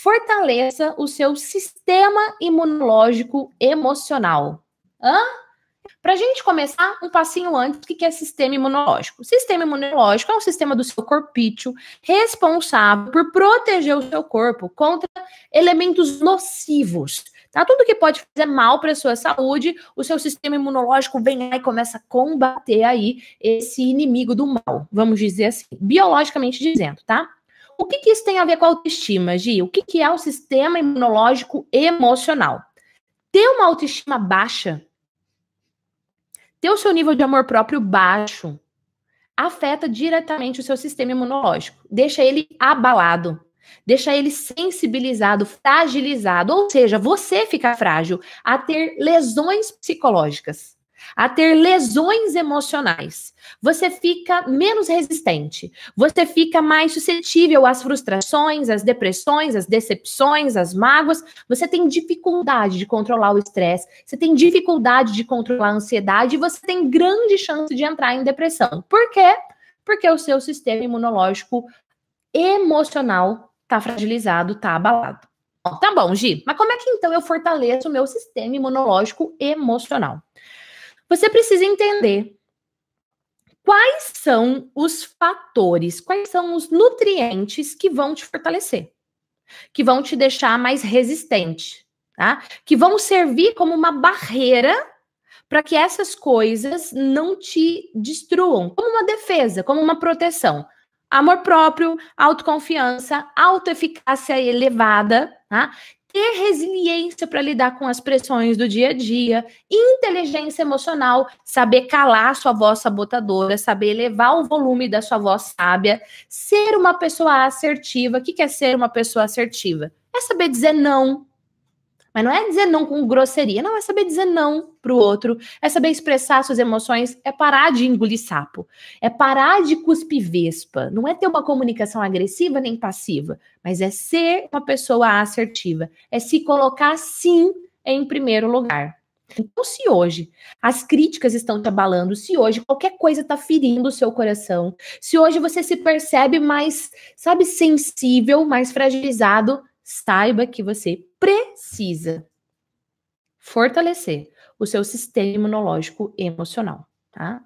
fortaleça o seu sistema imunológico emocional. Hã? Para a gente começar um passinho antes, o que é sistema imunológico? Sistema imunológico é o sistema do seu corpício responsável por proteger o seu corpo contra elementos nocivos. Tá? Tudo que pode fazer mal para a sua saúde, o seu sistema imunológico vem lá e começa a combater aí esse inimigo do mal, vamos dizer assim, biologicamente dizendo, tá? o que, que isso tem a ver com a autoestima, Gi? O que, que é o sistema imunológico emocional? Ter uma autoestima baixa, ter o seu nível de amor próprio baixo, afeta diretamente o seu sistema imunológico, deixa ele abalado, deixa ele sensibilizado, fragilizado, ou seja, você fica frágil a ter lesões psicológicas a ter lesões emocionais. Você fica menos resistente, você fica mais suscetível às frustrações, às depressões, às decepções, às mágoas. Você tem dificuldade de controlar o estresse, você tem dificuldade de controlar a ansiedade e você tem grande chance de entrar em depressão. Por quê? Porque o seu sistema imunológico emocional está fragilizado, está abalado. tá bom, Gi, mas como é que então eu fortaleço o meu sistema imunológico emocional? Você precisa entender quais são os fatores, quais são os nutrientes que vão te fortalecer, que vão te deixar mais resistente, tá? Que vão servir como uma barreira para que essas coisas não te destruam, como uma defesa, como uma proteção. Amor próprio, autoconfiança, autoeficácia elevada, tá? ter resiliência para lidar com as pressões do dia a dia, inteligência emocional, saber calar sua voz sabotadora, saber elevar o volume da sua voz sábia, ser uma pessoa assertiva. O que é ser uma pessoa assertiva? É saber dizer não, mas não é dizer não com grosseria, não, é saber dizer não pro outro, é saber expressar suas emoções, é parar de engolir sapo, é parar de cuspir vespa. Não é ter uma comunicação agressiva nem passiva, mas é ser uma pessoa assertiva, é se colocar sim em primeiro lugar. Então, se hoje as críticas estão te abalando, se hoje qualquer coisa está ferindo o seu coração, se hoje você se percebe mais, sabe, sensível, mais fragilizado, saiba que você precisa fortalecer o seu sistema imunológico emocional, tá?